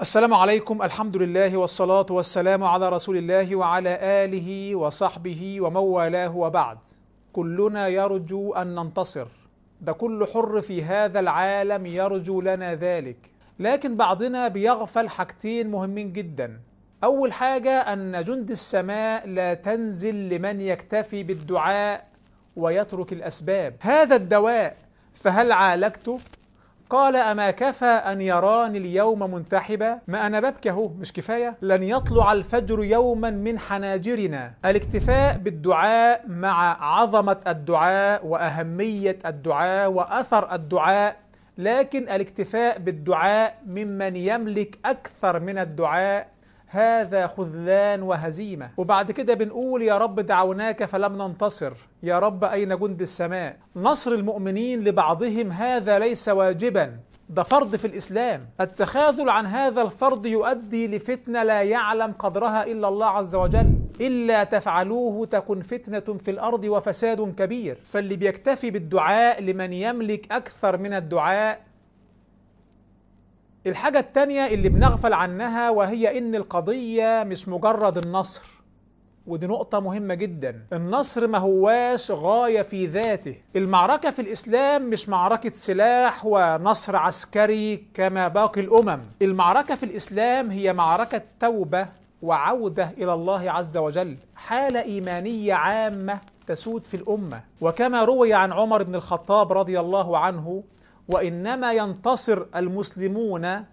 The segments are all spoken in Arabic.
السلام عليكم الحمد لله والصلاة والسلام على رسول الله وعلى آله وصحبه ومن والاه وبعد كلنا يرجو أن ننتصر ده كل حر في هذا العالم يرجو لنا ذلك لكن بعضنا بيغفل حاجتين مهمين جدا أول حاجة أن جند السماء لا تنزل لمن يكتفي بالدعاء ويترك الأسباب هذا الدواء فهل عالجته؟ قال أما كفى أن يراني اليوم منتحبا ما أنا ببكي أهو مش كفاية لن يطلع الفجر يوما من حناجرنا الاكتفاء بالدعاء مع عظمة الدعاء وأهمية الدعاء وأثر الدعاء لكن الاكتفاء بالدعاء ممن يملك أكثر من الدعاء هذا خذلان وهزيمة وبعد كده بنقول يا رب دعوناك فلم ننتصر يا رب أين جند السماء نصر المؤمنين لبعضهم هذا ليس واجبا ده فرض في الإسلام التخاذل عن هذا الفرض يؤدي لفتنة لا يعلم قدرها إلا الله عز وجل إلا تفعلوه تكن فتنة في الأرض وفساد كبير فاللي بيكتفي بالدعاء لمن يملك أكثر من الدعاء الحاجة التانية اللي بنغفل عنها وهي إن القضية مش مجرد النصر ودي نقطة مهمة جدا النصر ما هواش غاية في ذاته المعركة في الإسلام مش معركة سلاح ونصر عسكري كما باقي الأمم المعركة في الإسلام هي معركة توبة وعودة إلى الله عز وجل حالة إيمانية عامة تسود في الأمة وكما روي عن عمر بن الخطاب رضي الله عنه وانما ينتصر المسلمون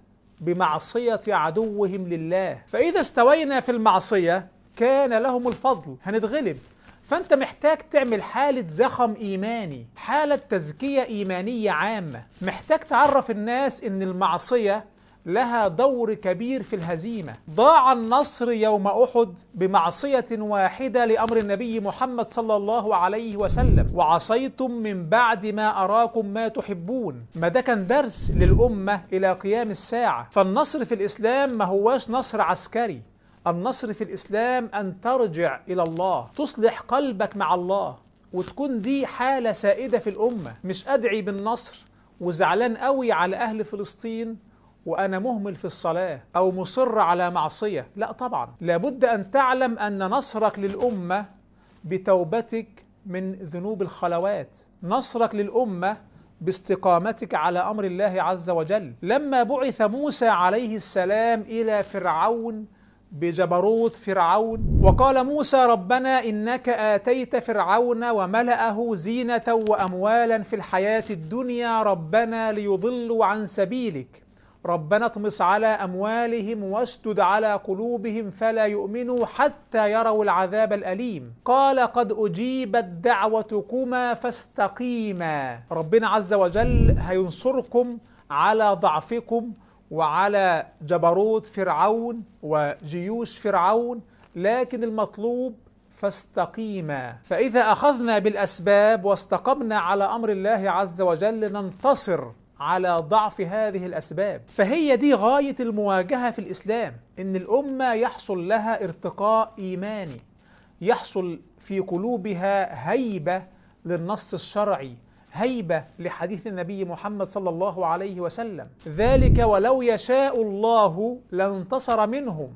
بمعصيه عدوهم لله فاذا استوينا في المعصيه كان لهم الفضل هنتغلب فانت محتاج تعمل حاله زخم ايماني حاله تزكيه ايمانيه عامه محتاج تعرف الناس ان المعصيه لها دور كبير في الهزيمة ضاع النصر يوم أحد بمعصية واحدة لأمر النبي محمد صلى الله عليه وسلم وعصيتم من بعد ما أراكم ما تحبون ما ده كان درس للأمة إلى قيام الساعة فالنصر في الإسلام ما هواش نصر عسكري النصر في الإسلام أن ترجع إلى الله تصلح قلبك مع الله وتكون دي حالة سائدة في الأمة مش أدعي بالنصر وزعلان قوي على أهل فلسطين وأنا مهمل في الصلاة أو مصر على معصية لا طبعا لابد أن تعلم أن نصرك للأمة بتوبتك من ذنوب الخلوات نصرك للأمة باستقامتك على أمر الله عز وجل لما بعث موسى عليه السلام إلى فرعون بجبروت فرعون وقال موسى ربنا إنك آتيت فرعون وملأه زينة وأموالا في الحياة الدنيا ربنا ليضلوا عن سبيلك ربنا اطمس على أموالهم واسدد على قلوبهم فلا يؤمنوا حتى يروا العذاب الأليم قال قد أجيبت دعوتكما فاستقيما ربنا عز وجل هينصركم على ضعفكم وعلى جبروت فرعون وجيوش فرعون لكن المطلوب فاستقيما فإذا أخذنا بالأسباب واستقمنا على أمر الله عز وجل ننتصر على ضعف هذه الأسباب فهي دي غاية المواجهة في الإسلام إن الأمة يحصل لها ارتقاء إيماني يحصل في قلوبها هيبة للنص الشرعي هيبة لحديث النبي محمد صلى الله عليه وسلم ذلك ولو يشاء الله لانتصر منهم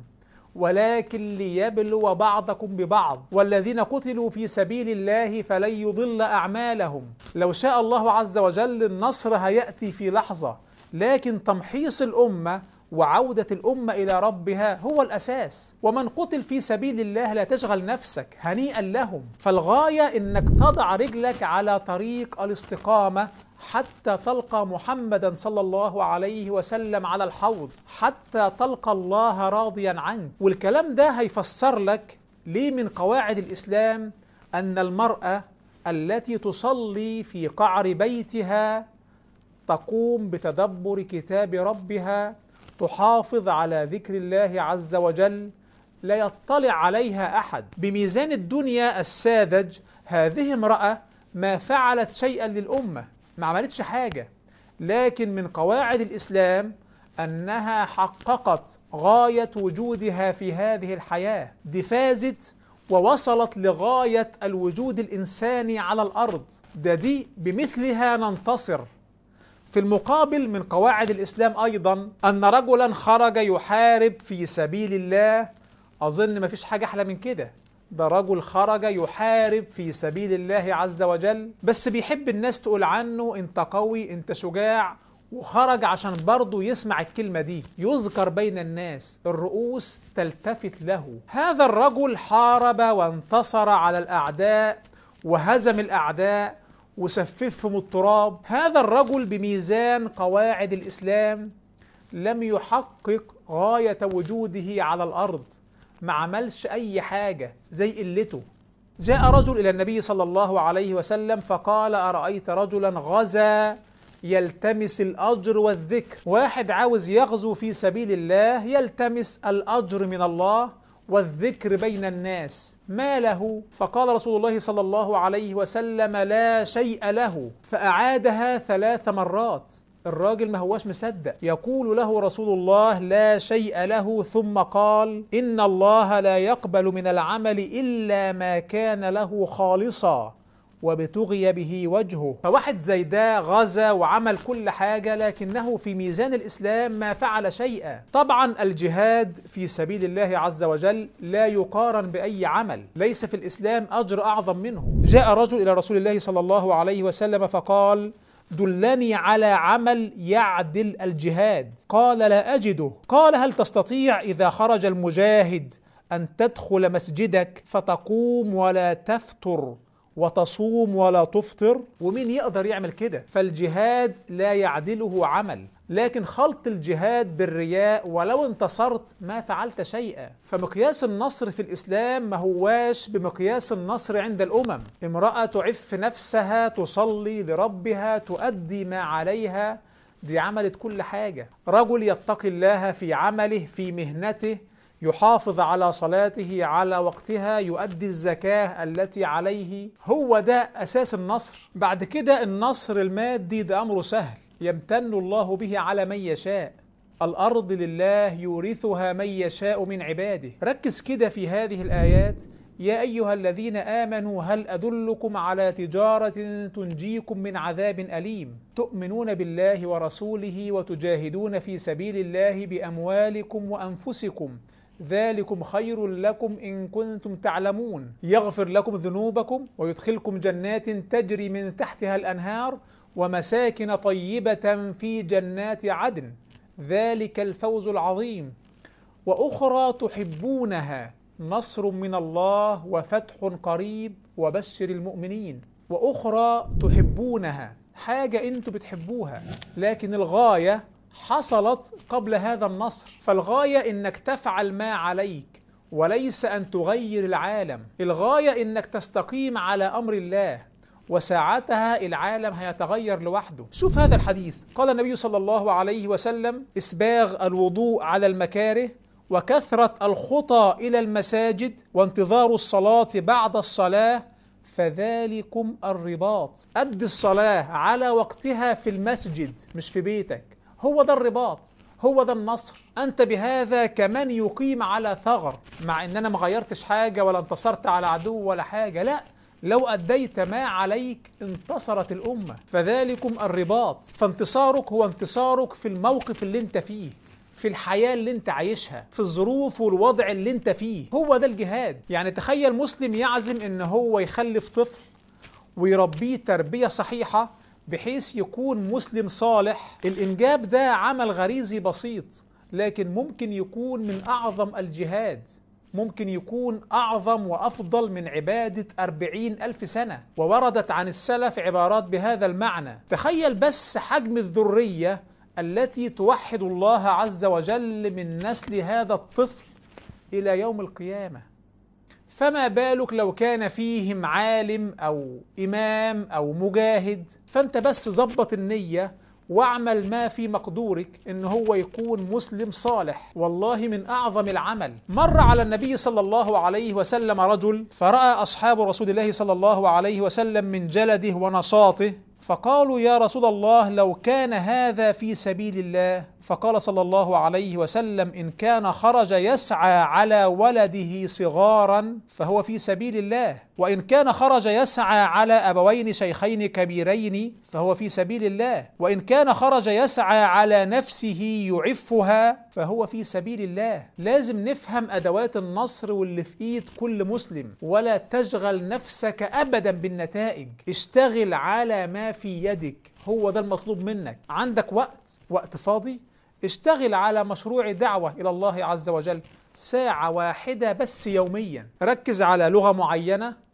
ولكن ليبلو بعضكم ببعض والذين قتلوا في سبيل الله فلن يضل أعمالهم لو شاء الله عز وجل النصر هيأتي في لحظة لكن تمحيص الأمة وعودة الأمة إلى ربها هو الأساس ومن قتل في سبيل الله لا تشغل نفسك هنيئا لهم فالغاية أنك تضع رجلك على طريق الاستقامة حتى تلقى محمدا صلى الله عليه وسلم على الحوض حتى تلقى الله راضيا عنك والكلام ده هيفسر لك ليه من قواعد الإسلام أن المرأة التي تصلي في قعر بيتها تقوم بتدبر كتاب ربها تحافظ على ذكر الله عز وجل لا يطلع عليها أحد بميزان الدنيا الساذج هذه امرأة ما فعلت شيئا للأمة ما عملتش حاجة لكن من قواعد الإسلام أنها حققت غاية وجودها في هذه الحياة دي فازت ووصلت لغاية الوجود الإنساني على الأرض ده دي بمثلها ننتصر في المقابل من قواعد الإسلام أيضا أن رجلا خرج يحارب في سبيل الله أظن مفيش حاجة أحلى من كده ده رجل خرج يحارب في سبيل الله عز وجل بس بيحب الناس تقول عنه انت قوي انت شجاع وخرج عشان برضه يسمع الكلمة دي يذكر بين الناس الرؤوس تلتفت له هذا الرجل حارب وانتصر على الأعداء وهزم الأعداء وسففهم التراب هذا الرجل بميزان قواعد الإسلام لم يحقق غاية وجوده على الأرض ما عملش أي حاجة زي قلته جاء رجل إلى النبي صلى الله عليه وسلم فقال أرأيت رجلا غزا يلتمس الأجر والذكر واحد عاوز يغزو في سبيل الله يلتمس الأجر من الله والذكر بين الناس ما له فقال رسول الله صلى الله عليه وسلم لا شيء له فأعادها ثلاث مرات الراجل ما هواش مصدق يقول له رسول الله لا شيء له ثم قال إن الله لا يقبل من العمل إلا ما كان له خالصا وبتغي به وجهه فواحد زي ده غزا وعمل كل حاجة لكنه في ميزان الإسلام ما فعل شيئا طبعا الجهاد في سبيل الله عز وجل لا يقارن بأي عمل ليس في الإسلام أجر أعظم منه جاء رجل إلى رسول الله صلى الله عليه وسلم فقال دلني على عمل يعدل الجهاد قال لا اجده قال هل تستطيع اذا خرج المجاهد ان تدخل مسجدك فتقوم ولا تفتر وتصوم ولا تفطر ومين يقدر يعمل كده فالجهاد لا يعدله عمل لكن خلط الجهاد بالرياء ولو انتصرت ما فعلت شيئا فمقياس النصر في الإسلام ما هواش بمقياس النصر عند الأمم امرأة تعف نفسها تصلي لربها تؤدي ما عليها دي عملت كل حاجة رجل يتقي الله في عمله في مهنته يحافظ على صلاته على وقتها يؤدي الزكاة التي عليه هو ده أساس النصر بعد كده النصر المادي ده أمره سهل يمتن الله به على من يشاء الأرض لله يورثها من يشاء من عباده ركز كده في هذه الآيات يا أيها الذين آمنوا هل أدلكم على تجارة تنجيكم من عذاب أليم تؤمنون بالله ورسوله وتجاهدون في سبيل الله بأموالكم وأنفسكم ذلكم خير لكم إن كنتم تعلمون يغفر لكم ذنوبكم ويدخلكم جنات تجري من تحتها الأنهار ومساكن طيبة في جنات عدن ذلك الفوز العظيم وأخرى تحبونها نصر من الله وفتح قريب وبشر المؤمنين وأخرى تحبونها حاجة أنتوا بتحبوها لكن الغاية حصلت قبل هذا النصر فالغاية إنك تفعل ما عليك وليس أن تغير العالم الغاية إنك تستقيم على أمر الله وساعتها العالم هيتغير لوحده شوف هذا الحديث قال النبي صلى الله عليه وسلم إسباغ الوضوء على المكاره وكثرة الخطى إلى المساجد وانتظار الصلاة بعد الصلاة فذلكم الرباط أد الصلاة على وقتها في المسجد مش في بيتك هو ده الرباط هو ده النصر أنت بهذا كمن يقيم على ثغر مع أن أنا مغيرتش حاجة ولا انتصرت على عدو ولا حاجة لا لو أديت ما عليك انتصرت الأمة فذلكم الرباط فانتصارك هو انتصارك في الموقف اللي انت فيه في الحياة اللي انت عايشها في الظروف والوضع اللي انت فيه هو ده الجهاد يعني تخيل مسلم يعزم ان هو يخلف طفل ويربيه تربية صحيحة بحيث يكون مسلم صالح الإنجاب ده عمل غريزي بسيط لكن ممكن يكون من أعظم الجهاد ممكن يكون أعظم وأفضل من عبادة أربعين ألف سنة ووردت عن السلف عبارات بهذا المعنى تخيل بس حجم الذرية التي توحد الله عز وجل من نسل هذا الطفل إلى يوم القيامة فما بالك لو كان فيهم عالم أو إمام أو مجاهد فأنت بس ظبط النية واعمل ما في مقدورك ان هو يكون مسلم صالح والله من اعظم العمل مر على النبي صلى الله عليه وسلم رجل فراى اصحاب رسول الله صلى الله عليه وسلم من جلده ونشاطه فقالوا يا رسول الله لو كان هذا في سبيل الله فقال صلى الله عليه وسلم إن كان خرج يسعى على ولده صغارا فهو في سبيل الله وإن كان خرج يسعى على أبوين شيخين كبيرين فهو في سبيل الله وإن كان خرج يسعى على نفسه يعفها فهو في سبيل الله لازم نفهم أدوات النصر واللي في إيد كل مسلم ولا تشغل نفسك أبدا بالنتائج اشتغل على ما في يدك هو ده المطلوب منك عندك وقت وقت فاضي اشتغل على مشروع دعوة إلى الله عز وجل ساعة واحدة بس يوميا ركز على لغة معينة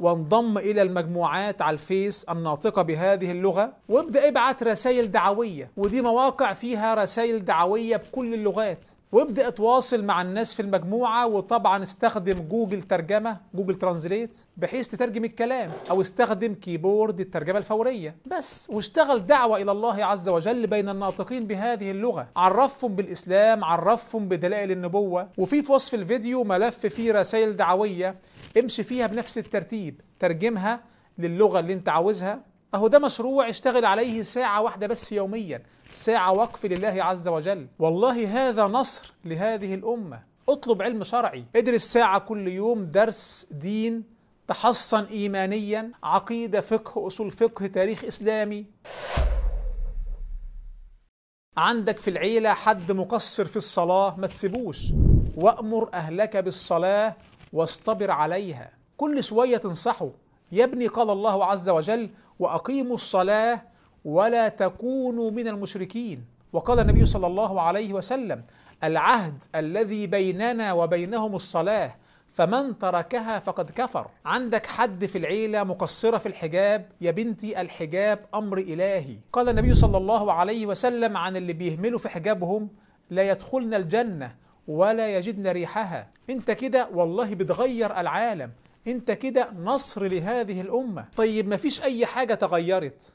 وانضم إلى المجموعات على الفيس الناطقة بهذه اللغة وابدأ ابعت رسائل دعوية ودي مواقع فيها رسائل دعوية بكل اللغات وابدأ اتواصل مع الناس في المجموعة وطبعا استخدم جوجل ترجمة جوجل ترانزليت بحيث تترجم الكلام أو استخدم كيبورد الترجمة الفورية بس واشتغل دعوة إلى الله عز وجل بين الناطقين بهذه اللغة عرفهم بالإسلام عرفهم بدلائل النبوة وفي في وصف الفيديو ملف فيه رسائل دعوية امشي فيها بنفس الترتيب ترجمها للغة اللي انت عاوزها اهو ده مشروع اشتغل عليه ساعة واحدة بس يوميا ساعة وقف لله عز وجل والله هذا نصر لهذه الأمة اطلب علم شرعي ادرس ساعة كل يوم درس دين تحصن إيمانيا عقيدة فقه أصول فقه تاريخ إسلامي عندك في العيلة حد مقصر في الصلاة ما تسيبوش وأمر أهلك بالصلاة واصطبر عليها كل شوية تنصحه يا ابني قال الله عز وجل وأقيموا الصلاة ولا تكونوا من المشركين وقال النبي صلى الله عليه وسلم العهد الذي بيننا وبينهم الصلاة فمن تركها فقد كفر عندك حد في العيلة مقصرة في الحجاب يا بنتي الحجاب أمر إلهي قال النبي صلى الله عليه وسلم عن اللي بيهملوا في حجابهم لا يدخلن الجنة ولا يجدن ريحها انت كده والله بتغير العالم انت كده نصر لهذه الامه طيب ما فيش اي حاجه تغيرت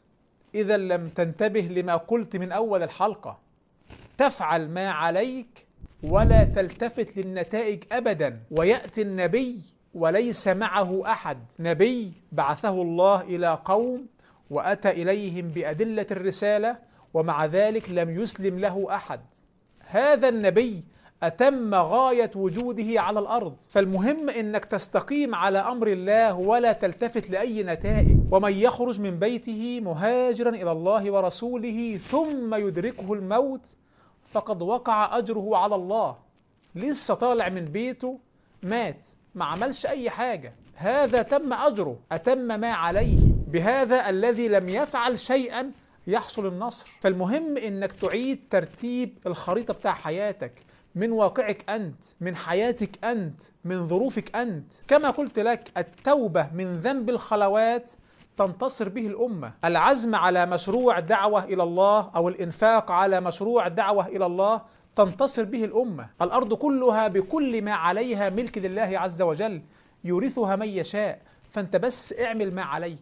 اذا لم تنتبه لما قلت من اول الحلقه تفعل ما عليك ولا تلتفت للنتائج ابدا وياتي النبي وليس معه احد نبي بعثه الله الى قوم واتى اليهم بادله الرساله ومع ذلك لم يسلم له احد هذا النبي أتم غاية وجوده على الأرض فالمهم أنك تستقيم على أمر الله ولا تلتفت لأي نتائج ومن يخرج من بيته مهاجرا إلى الله ورسوله ثم يدركه الموت فقد وقع أجره على الله لسه طالع من بيته مات ما عملش أي حاجة هذا تم أجره أتم ما عليه بهذا الذي لم يفعل شيئا يحصل النصر فالمهم انك تعيد ترتيب الخريطه بتاع حياتك من واقعك أنت من حياتك أنت من ظروفك أنت كما قلت لك التوبة من ذنب الخلوات تنتصر به الأمة العزم على مشروع دعوة إلى الله أو الإنفاق على مشروع دعوة إلى الله تنتصر به الأمة الأرض كلها بكل ما عليها ملك لله عز وجل يورثها من يشاء فأنت بس اعمل ما عليك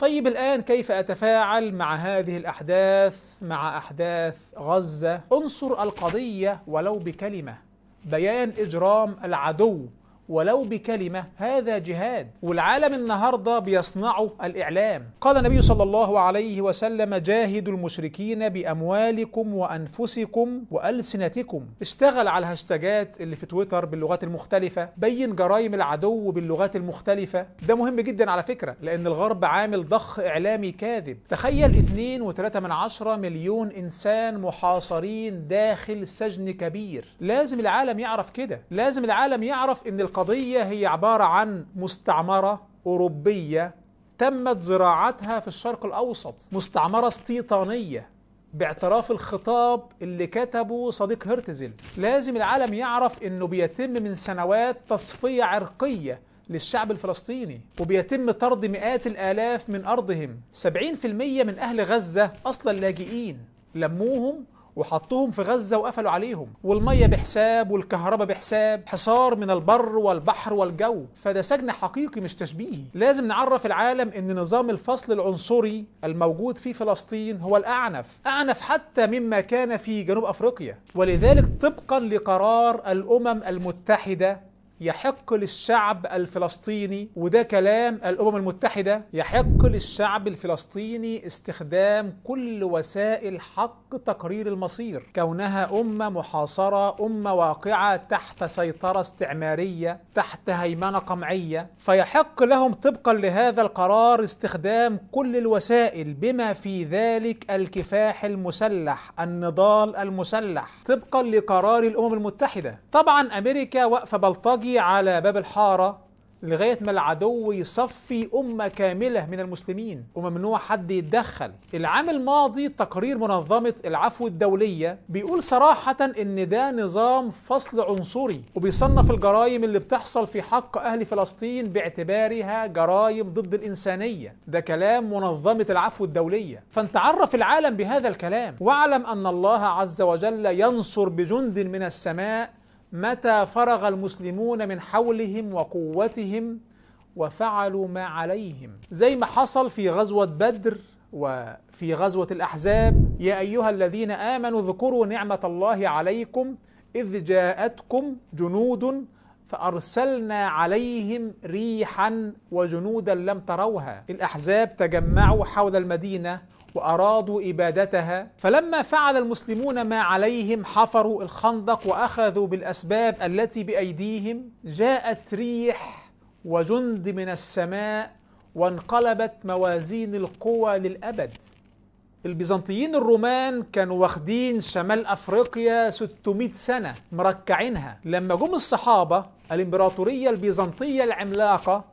طيب الآن كيف أتفاعل مع هذه الأحداث مع أحداث غزة؟ انصر القضية ولو بكلمة بيان إجرام العدو ولو بكلمة هذا جهاد والعالم النهاردة بيصنع الإعلام قال النبي صلى الله عليه وسلم جاهدوا المشركين بأموالكم وأنفسكم وألسنتكم اشتغل على الهاشتاجات اللي في تويتر باللغات المختلفة بين جرائم العدو باللغات المختلفة ده مهم جدا على فكرة لأن الغرب عامل ضخ إعلامي كاذب تخيل 2.3 من عشرة مليون إنسان محاصرين داخل سجن كبير لازم العالم يعرف كده لازم العالم يعرف إن الق القضية هي عبارة عن مستعمرة أوروبية تمت زراعتها في الشرق الأوسط مستعمرة استيطانية باعتراف الخطاب اللي كتبه صديق هرتزل لازم العالم يعرف انه بيتم من سنوات تصفية عرقية للشعب الفلسطيني وبيتم طرد مئات الآلاف من أرضهم 70% من أهل غزة أصلا لاجئين لموهم وحطوهم في غزة وقفلوا عليهم والمية بحساب والكهرباء بحساب حصار من البر والبحر والجو فده سجن حقيقي مش تشبيهي لازم نعرف العالم ان نظام الفصل العنصري الموجود في فلسطين هو الأعنف أعنف حتى مما كان في جنوب أفريقيا ولذلك طبقا لقرار الأمم المتحدة يحق للشعب الفلسطيني وده كلام الأمم المتحدة يحق للشعب الفلسطيني استخدام كل وسائل حق تقرير المصير كونها أمة محاصرة أمة واقعة تحت سيطرة استعمارية تحت هيمنة قمعية فيحق لهم طبقا لهذا القرار استخدام كل الوسائل بما في ذلك الكفاح المسلح النضال المسلح طبقا لقرار الأمم المتحدة طبعا أمريكا واقفة بلطجي يجي على باب الحارة لغاية ما العدو يصفي أمة كاملة من المسلمين وممنوع حد يتدخل العام الماضي تقرير منظمة العفو الدولية بيقول صراحة إن ده نظام فصل عنصري وبيصنف الجرائم اللي بتحصل في حق أهل فلسطين باعتبارها جرائم ضد الإنسانية ده كلام منظمة العفو الدولية فانت عرف العالم بهذا الكلام واعلم أن الله عز وجل ينصر بجند من السماء متى فرغ المسلمون من حولهم وقوتهم وفعلوا ما عليهم زي ما حصل في غزوة بدر وفي غزوة الأحزاب يا أيها الذين آمنوا اذكروا نعمة الله عليكم إذ جاءتكم جنود فأرسلنا عليهم ريحا وجنودا لم تروها الأحزاب تجمعوا حول المدينة وأرادوا إبادتها فلما فعل المسلمون ما عليهم حفروا الخندق وأخذوا بالأسباب التي بأيديهم جاءت ريح وجند من السماء وانقلبت موازين القوى للأبد البيزنطيين الرومان كانوا واخدين شمال افريقيا 600 سنه مركعينها لما جم الصحابه الامبراطوريه البيزنطيه العملاقه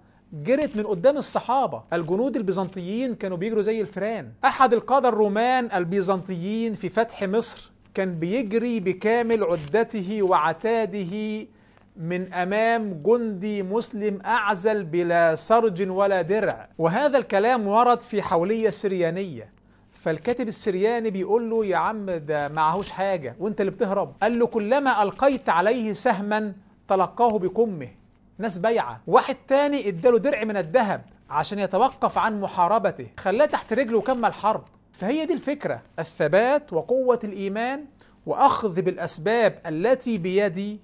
جرت من قدام الصحابة الجنود البيزنطيين كانوا بيجروا زي الفيران أحد القادة الرومان البيزنطيين في فتح مصر كان بيجري بكامل عدته وعتاده من امام جندي مسلم اعزل بلا سرج ولا درع وهذا الكلام ورد في حوليه سريانيه فالكاتب السرياني بيقول له يا عم ده معهوش حاجه وانت اللي بتهرب قال له كلما القيت عليه سهما تلقاه بكمه ناس بايعة واحد تاني اداله درع من الذهب عشان يتوقف عن محاربته خلاه تحت رجله وكمل حرب فهي دي الفكرة الثبات وقوة الإيمان وأخذ بالأسباب التي بيدي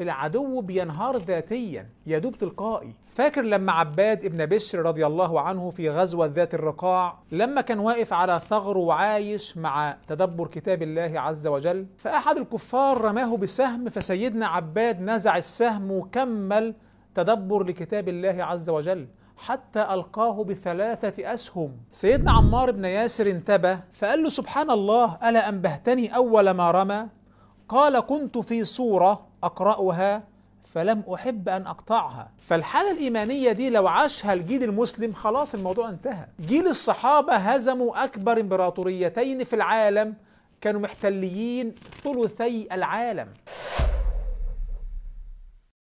العدو بينهار ذاتيا يدوب تلقائي فاكر لما عباد ابن بشر رضي الله عنه في غزوة ذات الرقاع لما كان واقف على ثغر وعايش مع تدبر كتاب الله عز وجل فأحد الكفار رماه بسهم فسيدنا عباد نزع السهم وكمل تدبر لكتاب الله عز وجل حتى ألقاه بثلاثة أسهم سيدنا عمار بن ياسر انتبه فقال له سبحان الله ألا أنبهتني أول ما رمى قال كنت في صورة أقرأها فلم أحب أن أقطعها فالحالة الإيمانية دي لو عاشها الجيل المسلم خلاص الموضوع انتهى جيل الصحابة هزموا أكبر إمبراطوريتين في العالم كانوا محتليين ثلثي العالم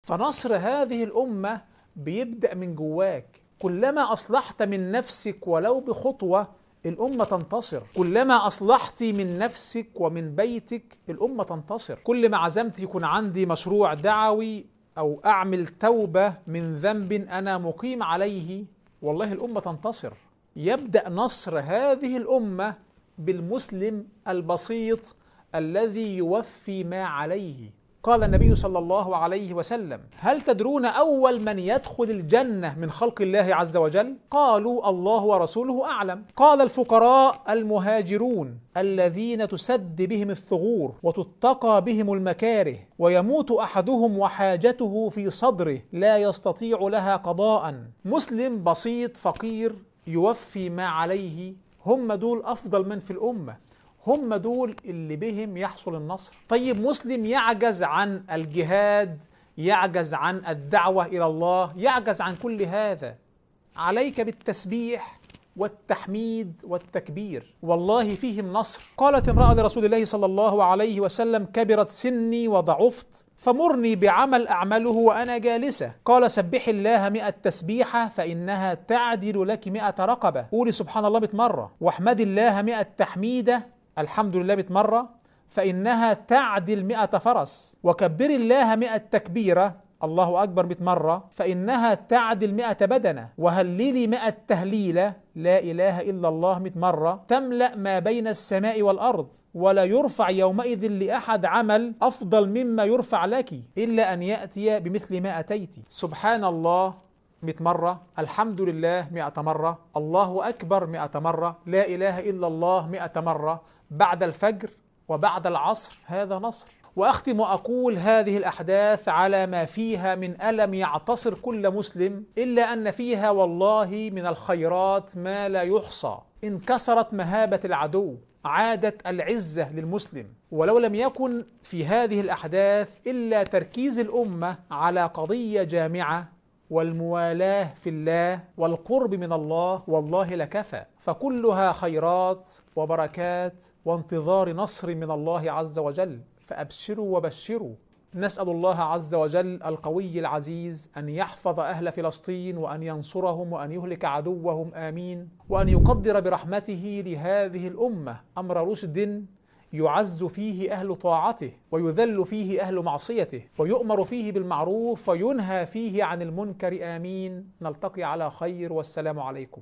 فنصر هذه الأمة بيبدأ من جواك كلما أصلحت من نفسك ولو بخطوة الأمة تنتصر كلما أصلحت من نفسك ومن بيتك الأمة تنتصر كل ما عزمت يكون عندي مشروع دعوي أو أعمل توبة من ذنب أنا مقيم عليه والله الأمة تنتصر يبدأ نصر هذه الأمة بالمسلم البسيط الذي يوفي ما عليه قال النبي صلى الله عليه وسلم هل تدرون أول من يدخل الجنة من خلق الله عز وجل؟ قالوا الله ورسوله أعلم قال الفقراء المهاجرون الذين تسد بهم الثغور وتتقى بهم المكاره ويموت أحدهم وحاجته في صدره لا يستطيع لها قضاء مسلم بسيط فقير يوفي ما عليه هم دول أفضل من في الأمة هم دول اللي بهم يحصل النصر طيب مسلم يعجز عن الجهاد يعجز عن الدعوة إلى الله يعجز عن كل هذا عليك بالتسبيح والتحميد والتكبير والله فيهم نصر قالت امرأة لرسول الله صلى الله عليه وسلم كبرت سني وضعفت فمرني بعمل أعمله وأنا جالسة قال سبح الله مئة تسبيحة فإنها تعدل لك مئة رقبة قولي سبحان الله مئة مرة واحمد الله مئة تحميدة الحمد لله مئة فإنها تعدل مئة فرس وكبر الله مئة تكبيرة الله أكبر مئة مرة فإنها تعدل مئة بدنة وهللي مئة تهليلة لا إله إلا الله مئة مرة تملأ ما بين السماء والأرض ولا يرفع يومئذ لأحد عمل أفضل مما يرفع لك إلا أن يأتي بمثل ما أتيت سبحان الله 100 مرة الحمد لله 100 مرة الله أكبر 100 مرة لا إله إلا الله 100 مرة بعد الفجر وبعد العصر هذا نصر واختم اقول هذه الاحداث على ما فيها من الم يعتصر كل مسلم الا ان فيها والله من الخيرات ما لا يحصى انكسرت مهابه العدو عادت العزه للمسلم ولو لم يكن في هذه الاحداث الا تركيز الامه على قضيه جامعه والموالاه في الله والقرب من الله والله لكفى فكلها خيرات وبركات وانتظار نصر من الله عز وجل فابشروا وبشروا نسال الله عز وجل القوي العزيز ان يحفظ اهل فلسطين وان ينصرهم وان يهلك عدوهم امين وان يقدر برحمته لهذه الامه امر رشد يعز فيه أهل طاعته ويذل فيه أهل معصيته ويؤمر فيه بالمعروف وينهى فيه عن المنكر آمين نلتقي على خير والسلام عليكم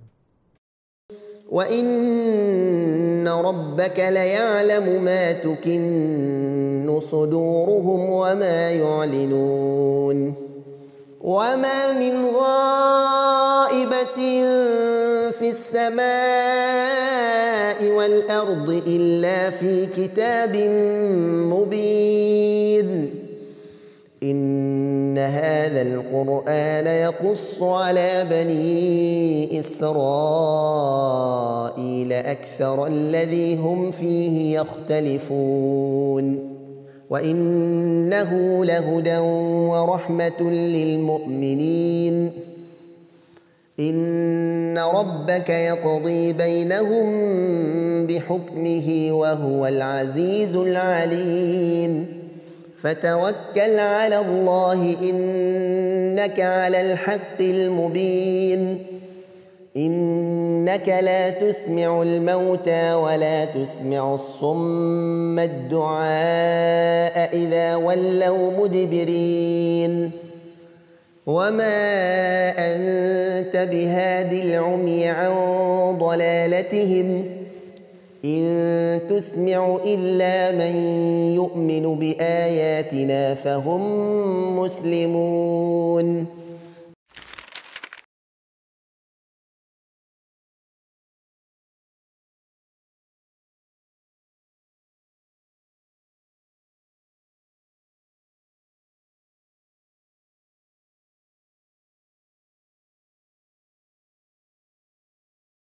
وإن ربك ليعلم ما تكن صدورهم وما يعلنون وما من غائبة في السماء والأرض إلا في كتاب مبين إن هذا القرآن يقص على بني إسرائيل أكثر الذي هم فيه يختلفون وإنه لهدى ورحمة للمؤمنين إن ربك يقضي بينهم بحكمه وهو العزيز العليم فتوكل على الله إنك على الحق المبين إنك لا تسمع الموتى ولا تسمع الصم الدعاء إذا ولوا مدبرين وما أنت بهاد العمي عن ضلالتهم إن تسمع إلا من يؤمن بآياتنا فهم مسلمون